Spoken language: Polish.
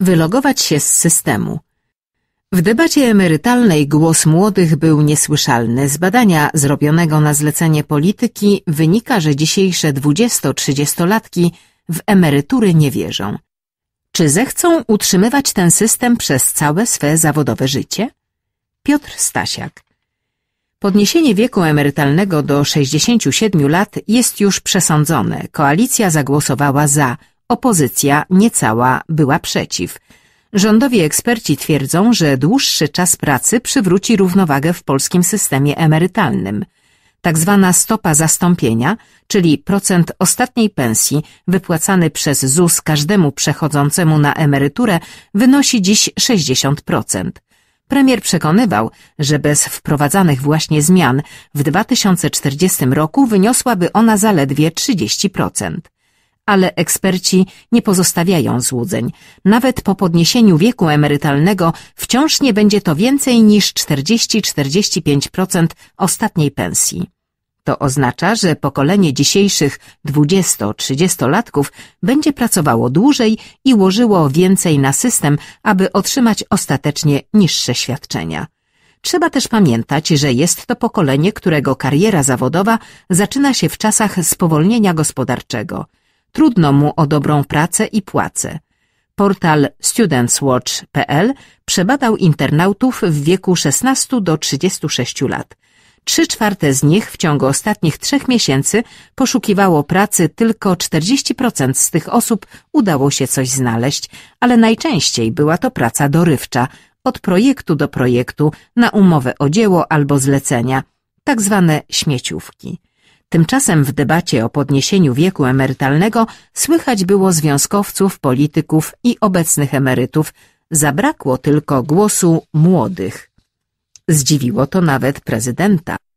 Wylogować się z systemu. W debacie emerytalnej głos młodych był niesłyszalny. Z badania zrobionego na zlecenie polityki wynika, że dzisiejsze 20-30-latki w emerytury nie wierzą. Czy zechcą utrzymywać ten system przez całe swe zawodowe życie? Piotr Stasiak Podniesienie wieku emerytalnego do 67 lat jest już przesądzone. Koalicja zagłosowała za, Opozycja niecała była przeciw. Rządowi eksperci twierdzą, że dłuższy czas pracy przywróci równowagę w polskim systemie emerytalnym. Tak zwana stopa zastąpienia, czyli procent ostatniej pensji wypłacany przez ZUS każdemu przechodzącemu na emeryturę, wynosi dziś 60%. Premier przekonywał, że bez wprowadzanych właśnie zmian w 2040 roku wyniosłaby ona zaledwie 30% ale eksperci nie pozostawiają złudzeń. Nawet po podniesieniu wieku emerytalnego wciąż nie będzie to więcej niż 40-45% ostatniej pensji. To oznacza, że pokolenie dzisiejszych 20-30-latków będzie pracowało dłużej i łożyło więcej na system, aby otrzymać ostatecznie niższe świadczenia. Trzeba też pamiętać, że jest to pokolenie, którego kariera zawodowa zaczyna się w czasach spowolnienia gospodarczego – Trudno mu o dobrą pracę i płacę. Portal studentswatch.pl przebadał internautów w wieku 16 do 36 lat. Trzy czwarte z nich w ciągu ostatnich trzech miesięcy poszukiwało pracy, tylko 40% z tych osób udało się coś znaleźć, ale najczęściej była to praca dorywcza, od projektu do projektu, na umowę o dzieło albo zlecenia, tak zwane śmieciówki. Tymczasem w debacie o podniesieniu wieku emerytalnego słychać było związkowców, polityków i obecnych emerytów. Zabrakło tylko głosu młodych. Zdziwiło to nawet prezydenta.